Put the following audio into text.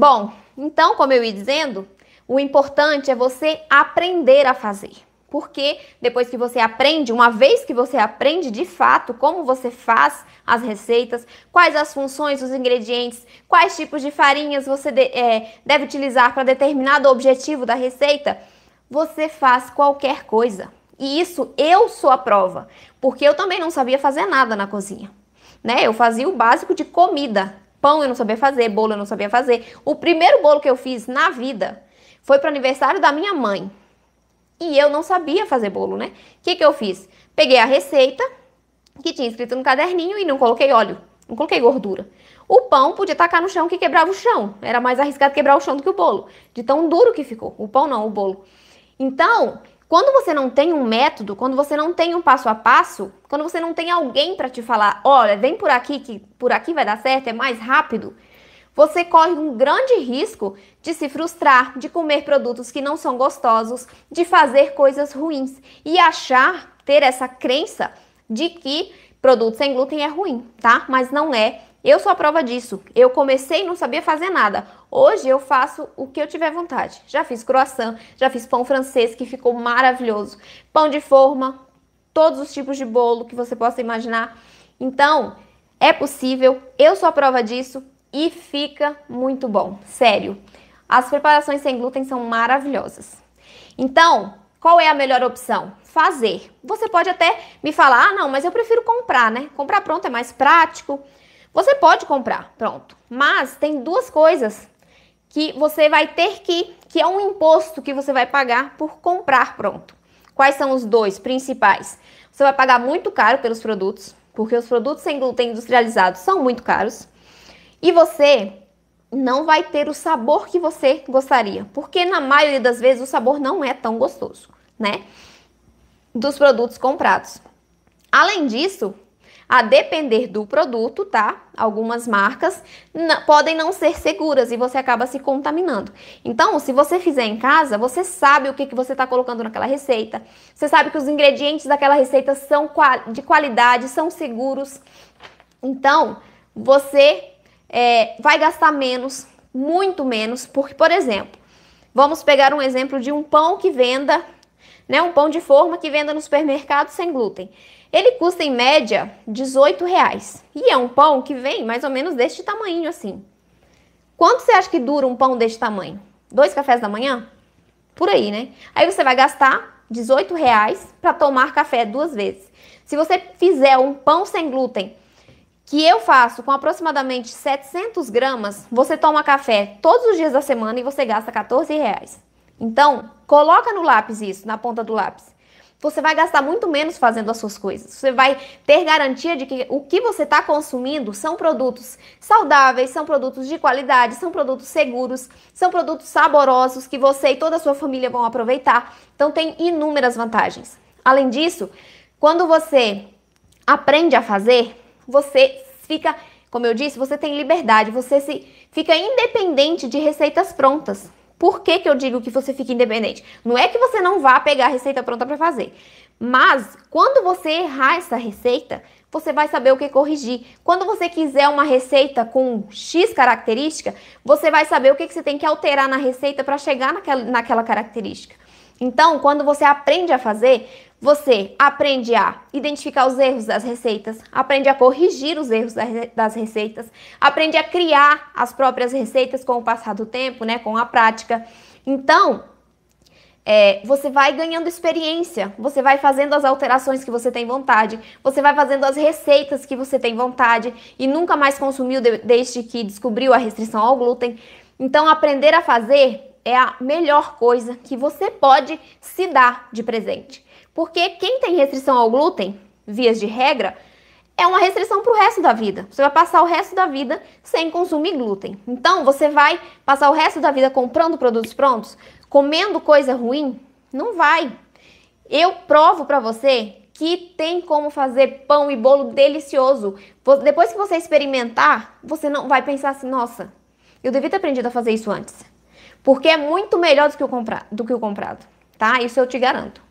Bom, então, como eu ia dizendo, o importante é você aprender a fazer. Porque depois que você aprende, uma vez que você aprende de fato como você faz as receitas, quais as funções, os ingredientes, quais tipos de farinhas você de, é, deve utilizar para determinado objetivo da receita, você faz qualquer coisa. E isso eu sou a prova, porque eu também não sabia fazer nada na cozinha. Né? Eu fazia o básico de comida, Pão eu não sabia fazer, bolo eu não sabia fazer. O primeiro bolo que eu fiz na vida foi para aniversário da minha mãe. E eu não sabia fazer bolo, né? O que, que eu fiz? Peguei a receita que tinha escrito no caderninho e não coloquei óleo, não coloquei gordura. O pão podia tacar no chão que quebrava o chão. Era mais arriscado quebrar o chão do que o bolo, de tão duro que ficou. O pão não, o bolo. Então, quando você não tem um método, quando você não tem um passo a passo, quando você não tem alguém para te falar, olha, vem por aqui que por aqui vai dar certo, é mais rápido, você corre um grande risco de se frustrar, de comer produtos que não são gostosos, de fazer coisas ruins e achar ter essa crença de que produto sem glúten é ruim, tá? Mas não é. Eu sou a prova disso. Eu comecei e não sabia fazer nada. Hoje eu faço o que eu tiver vontade. Já fiz croissant, já fiz pão francês que ficou maravilhoso. Pão de forma, todos os tipos de bolo que você possa imaginar. Então, é possível. Eu sou a prova disso e fica muito bom. Sério. As preparações sem glúten são maravilhosas. Então, qual é a melhor opção? Fazer. Você pode até me falar: "Ah, não, mas eu prefiro comprar, né? Comprar pronto é mais prático". Você pode comprar, pronto. Mas tem duas coisas que você vai ter que, que é um imposto que você vai pagar por comprar, pronto. Quais são os dois principais? Você vai pagar muito caro pelos produtos, porque os produtos sem glúten industrializados são muito caros. E você não vai ter o sabor que você gostaria, porque na maioria das vezes o sabor não é tão gostoso, né? Dos produtos comprados. Além disso, a depender do produto, tá? Algumas marcas podem não ser seguras e você acaba se contaminando. Então, se você fizer em casa, você sabe o que, que você está colocando naquela receita. Você sabe que os ingredientes daquela receita são de qualidade, são seguros. Então, você é, vai gastar menos, muito menos, porque, por exemplo, Vamos pegar um exemplo de um pão que venda, né, um pão de forma que venda no supermercado sem glúten. Ele custa em média 18 reais e é um pão que vem mais ou menos deste tamanho assim. Quanto você acha que dura um pão deste tamanho? Dois cafés da manhã? Por aí, né? Aí você vai gastar 18 reais para tomar café duas vezes. Se você fizer um pão sem glúten, que eu faço com aproximadamente 700 gramas, você toma café todos os dias da semana e você gasta 14 reais. Então, coloca no lápis isso, na ponta do lápis. Você vai gastar muito menos fazendo as suas coisas. Você vai ter garantia de que o que você está consumindo são produtos saudáveis, são produtos de qualidade, são produtos seguros, são produtos saborosos que você e toda a sua família vão aproveitar. Então, tem inúmeras vantagens. Além disso, quando você aprende a fazer, você fica, como eu disse, você tem liberdade, você se, fica independente de receitas prontas. Por que, que eu digo que você fica independente? Não é que você não vá pegar a receita pronta para fazer, mas quando você errar essa receita, você vai saber o que corrigir. Quando você quiser uma receita com X característica, você vai saber o que, que você tem que alterar na receita para chegar naquela, naquela característica. Então, quando você aprende a fazer, você aprende a identificar os erros das receitas, aprende a corrigir os erros das receitas, aprende a criar as próprias receitas com o passar do tempo, né, com a prática. Então, é, você vai ganhando experiência, você vai fazendo as alterações que você tem vontade, você vai fazendo as receitas que você tem vontade e nunca mais consumiu de, desde que descobriu a restrição ao glúten. Então, aprender a fazer é a melhor coisa que você pode se dar de presente. Porque quem tem restrição ao glúten, vias de regra, é uma restrição para o resto da vida. Você vai passar o resto da vida sem consumir glúten. Então, você vai passar o resto da vida comprando produtos prontos, comendo coisa ruim? Não vai. Eu provo para você que tem como fazer pão e bolo delicioso. Depois que você experimentar, você não vai pensar assim, nossa, eu devia ter aprendido a fazer isso antes. Porque é muito melhor do que o, compra, do que o comprado, tá? Isso eu te garanto.